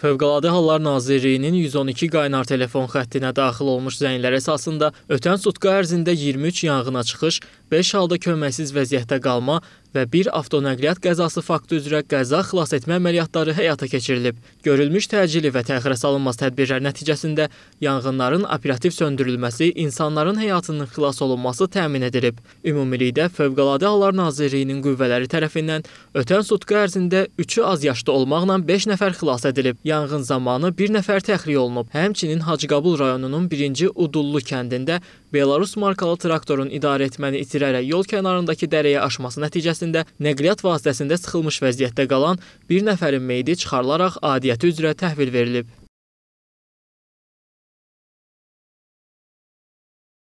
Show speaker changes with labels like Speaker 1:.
Speaker 1: Fövqəladə Hallar Nazirliyinin 112 qaynar telefon xəttinə daxil olmuş zənglər əsasında ötən sutka ərzində 23 yanğına çıxış, 5 halda köməksiz vəziyyətdə qalma, və bir avtonəqliyyat qəzası faktı üzrə qəza xilasetmə əməliyyatları həyata keçirilib. Görülmüş təcili və təxirəsalınmaz tədbirlər nəticəsində yanğınların operativ söndürülməsi, insanların həyatının xilas olunması təmin edilib. Ümumilikdə Fövqəladə Hallar Nazirliyinin qüvvələri tərəfindən ötən sutqa ərzində 3-ü az yaşlı olmaqla 5 nəfər xilas edilib. Yanğın zamanı 1 nəfər təxliyə olunub. Həmçinin Hacıqabul rayonunun 1-ci Udullu kəndində Belarus markalı traktorun idarəetməni itirərək yol kənarındakı dərəyə aşması nəticəsində nəticəsində nəqliyyat vasitəsində sıxılmış vəziyyətdə qalan bir nəfərin meyidi çıxarılaraq aidiyyəti üzrə təhvil verilib.